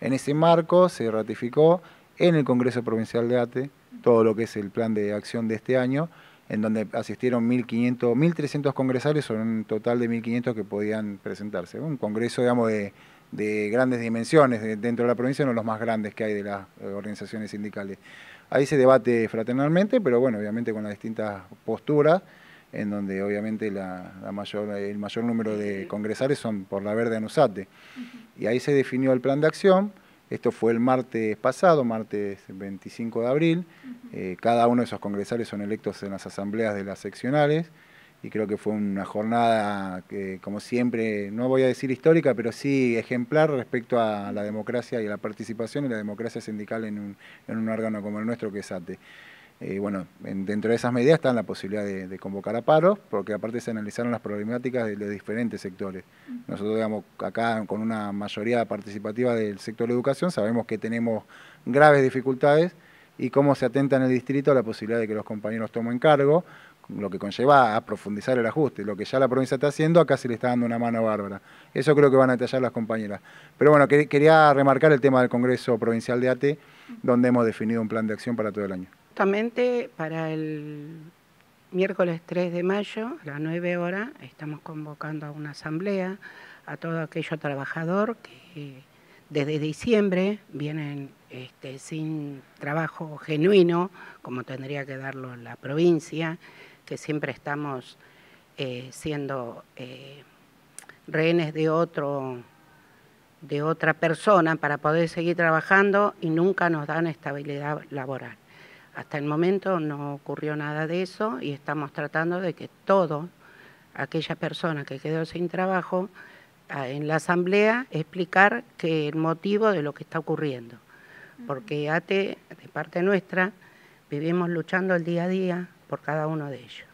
En ese marco se ratificó en el Congreso Provincial de ATE todo lo que es el plan de acción de este año, en donde asistieron 1.500, 1.300 congresales, son un total de 1.500 que podían presentarse. Un congreso, digamos, de, grandes dimensiones dentro de la provincia, uno de los más grandes que hay de las organizaciones sindicales. Ahí se debate fraternalmente, pero bueno, obviamente con las distintas posturas, en donde obviamente el mayor número de congresales son por la verde anusate. Y ahí se definió el plan de acción. Esto fue el martes pasado, martes 25 de abril. Eh, cada uno de esos congresales son electos en las asambleas de las seccionales y creo que fue una jornada que, como siempre, no voy a decir histórica, pero sí ejemplar respecto a la democracia y a la participación y la democracia sindical en un, en un órgano como el nuestro, que es ATE. Eh, bueno, dentro de esas medidas está la posibilidad de, convocar a paros, porque aparte se analizaron las problemáticas de los diferentes sectores. Nosotros, digamos, acá con una mayoría participativa del sector de educación, sabemos que tenemos graves dificultades y cómo se atenta en el distrito la posibilidad de que los compañeros tomen cargo, lo que conlleva a profundizar el ajuste. Lo que ya la provincia está haciendo, acá se le está dando una mano a bárbara. Eso creo que van a detallar las compañeras. Pero bueno, quería remarcar el tema del Congreso Provincial de ATE, donde hemos definido un plan de acción para todo el año. Justamente para el miércoles 3 de mayo, a las 9 horas, estamos convocando a una asamblea a todo aquello trabajador que desde diciembre vienen este, sin trabajo genuino, como tendría que darlo la provincia, que siempre estamos eh, siendo eh, rehenes de otro de otra persona para poder seguir trabajando y nunca nos dan estabilidad laboral. Hasta el momento no ocurrió nada de eso y estamos tratando de que todo, aquella persona que quedó sin trabajo, en la asamblea explicar que el motivo de lo que está ocurriendo. Porque ATE, de parte nuestra, vivimos luchando el día a día por cada uno de ellos.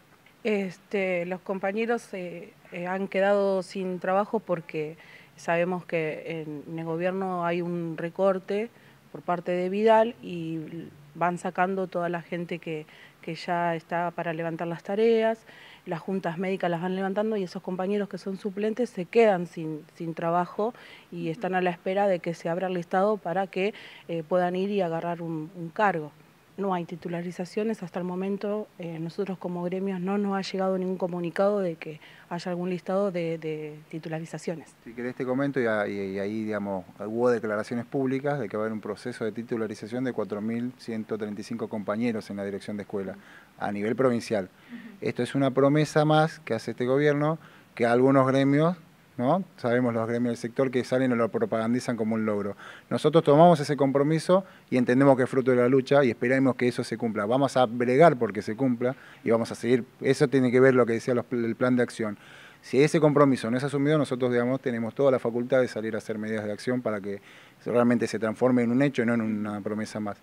Este, los compañeros eh, eh, han quedado sin trabajo porque sabemos que en el gobierno hay un recorte por parte de Vidal y van sacando toda la gente que, ya está para levantar las tareas, las juntas médicas las van levantando y esos compañeros que son suplentes se quedan sin, trabajo y están a la espera de que se abra el listado para que eh, puedan ir y agarrar un cargo no hay titularizaciones. Hasta el momento eh, nosotros como gremios no nos ha llegado ningún comunicado de que haya algún listado de, titularizaciones. Sí, que en este momento y, ahí digamos, hubo declaraciones públicas de que va a haber un proceso de titularización de 4.135 compañeros en la dirección de escuela a nivel provincial. Esto es una promesa más que hace este gobierno que algunos gremios Sabemos los gremios del sector que salen o lo propagandizan como un logro. Nosotros tomamos ese compromiso y entendemos que es fruto de la lucha y esperamos que eso se cumpla. Vamos a bregar porque se cumpla y vamos a seguir. Eso tiene que ver lo que decía el plan de acción. Si ese compromiso no es asumido, nosotros digamos, tenemos toda la facultad de salir a hacer medidas de acción para que realmente se transforme en un hecho y no en una promesa más.